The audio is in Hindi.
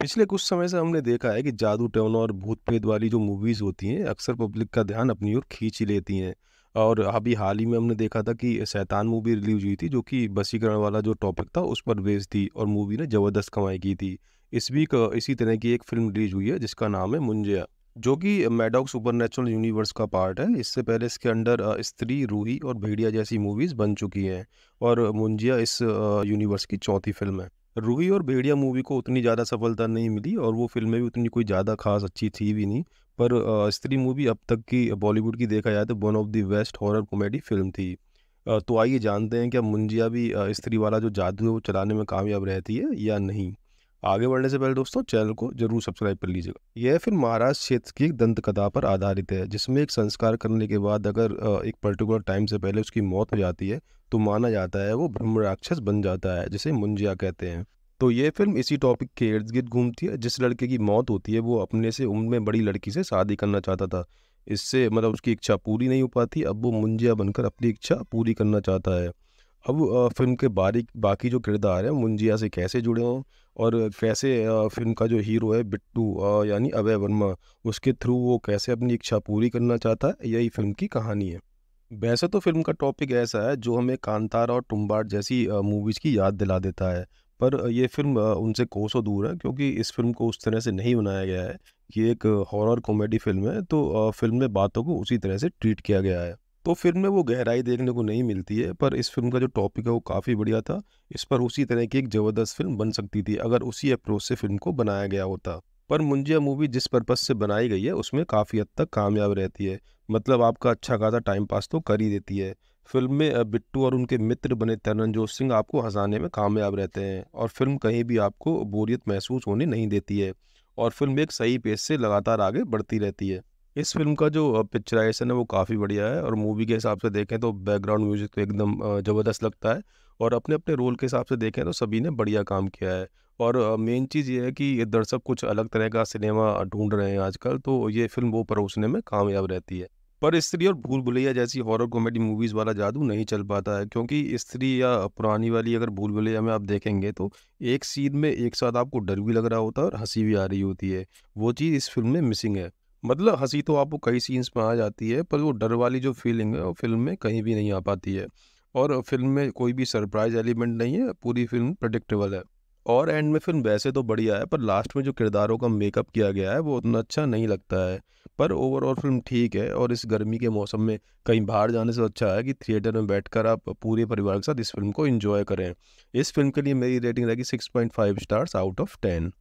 पिछले कुछ समय से हमने देखा है कि जादू टोना और भूत प्रेत वाली जो मूवीज़ होती हैं अक्सर पब्लिक का ध्यान अपनी ओर खींच लेती हैं और अभी हाल ही में हमने देखा था कि शैतान मूवी रिलीज हुई थी जो कि वसीकरण वाला जो टॉपिक था उस पर बेस्ड थी और मूवी ने ज़बरदस्त कमाई की थी इस वीक इसी तरह की एक फिल्म रिलीज हुई है जिसका नाम है मुंजिया जो कि मेडॉक सुपर यूनिवर्स का पार्ट है इससे पहले इसके अंडर स्त्री रूही और भेड़िया जैसी मूवीज़ बन चुकी हैं और मुंजिया इस यूनिवर्स की चौथी फिल्म है रूही और भेड़िया मूवी को उतनी ज़्यादा सफलता नहीं मिली और वो फिल्में भी उतनी कोई ज़्यादा खास अच्छी थी भी नहीं पर स्त्री मूवी अब तक की बॉलीवुड की देखा जाए तो one of the best horror comedy film थी तो आइए जानते हैं कि मुंजिया भी स्त्री वाला जो जादू है वो चलाने में कामयाब रहती है या नहीं आगे बढ़ने से पहले दोस्तों चैनल को जरूर सब्सक्राइब कर लीजिएगा यह फिल्म महाराष्ट्र क्षेत्र की दंत कथा पर आधारित है जिसमें एक संस्कार करने के बाद अगर एक पर्टिकुलर टाइम से पहले उसकी मौत हो जाती है तो माना जाता है वो ब्रह्म राक्षस बन जाता है जिसे मुंजिया कहते हैं तो ये फिल्म इसी टॉपिक के इर्द गिर्द घूमती है जिस लड़के की मौत होती है वो अपने से उम्र में बड़ी लड़की से शादी करना चाहता था इससे मतलब उसकी इच्छा पूरी नहीं हो पाती अब वो मुंजिया बनकर अपनी इच्छा पूरी करना चाहता है अब फिल्म के बारी बाकी जो किरदार हैं मुंजिया से कैसे जुड़े हों और कैसे फिल्म का जो हीरो है बिट्टू यानी अभय वर्मा उसके थ्रू वो कैसे अपनी इच्छा पूरी करना चाहता है यही फिल्म की कहानी है वैसे तो फिल्म का टॉपिक ऐसा है जो हमें कांतारा और टुम्बार जैसी मूवीज़ की याद दिला देता है पर ये फिल्म उनसे कोसों दूर है क्योंकि इस फिल्म को उस तरह से नहीं बनाया गया है ये एक हॉरर कॉमेडी फिल्म है तो फिल्म में बातों को उसी तरह से ट्रीट किया गया है तो फिल्म में वो गहराई देखने को नहीं मिलती है पर इस फिल्म का जो टॉपिक है वो काफ़ी बढ़िया था इस पर उसी तरह की एक ज़बरदस्त फिल्म बन सकती थी अगर उसी अप्रोच से फिल्म को बनाया गया होता पर मुंजिया मूवी जिस पर्पज़ से बनाई गई है उसमें काफ़ी हद तक कामयाब रहती है मतलब आपका अच्छा खासा टाइम पास तो कर ही देती है फिल्म में बिट्टू और उनके मित्र बने तरनजोत सिंह आपको हंसाने में कामयाब रहते हैं और फिल्म कहीं भी आपको बोरियत महसूस होने नहीं देती है और फिल्म एक सही पेस से लगातार आगे बढ़ती रहती है इस फिल्म का जो पिक्चराइजेशन है वो काफ़ी बढ़िया है और मूवी के हिसाब से देखें तो बैकग्राउंड म्यूजिक तो एकदम ज़बरदस्त लगता है और अपने अपने रोल के हिसाब से देखें तो सभी ने बढ़िया काम किया है और मेन चीज़ ये है कि दर्शक कुछ अलग तरह का सिनेमा ढूंढ रहे हैं आजकल तो ये फिल्म वो परोसने में कामयाब रहती है पर स्त्री और भूल भुलैया जैसी हॉरर कॉमेडी मूवीज़ वाला जादू नहीं चल पाता है क्योंकि स्त्री या पुरानी वाली अगर भूल भुलैया में आप देखेंगे तो एक सीन में एक साथ आपको डर भी लग रहा होता है और हंसी भी आ रही होती है वो चीज़ इस फिल्म में मिसिंग है मतलब हंसी तो आपको कई सीन्स में आ जाती है पर वो डर वाली जो फीलिंग है वो फिल्म में कहीं भी नहीं आ पाती है और फिल्म में कोई भी सरप्राइज एलिमेंट नहीं है पूरी फिल्म प्रडिक्टेबल है और एंड में फिल्म वैसे तो बढ़िया है पर लास्ट में जो किरदारों का मेकअप किया गया है वो उतना अच्छा नहीं लगता है पर ओवरऑल फिल्म ठीक है और इस गर्मी के मौसम में कहीं बाहर जाने से अच्छा है कि थिएटर में बैठकर आप पूरे परिवार के साथ इस फिल्म को इन्जॉय करें इस फिल्म के लिए मेरी रेटिंग रहेगी six point five stars out of ten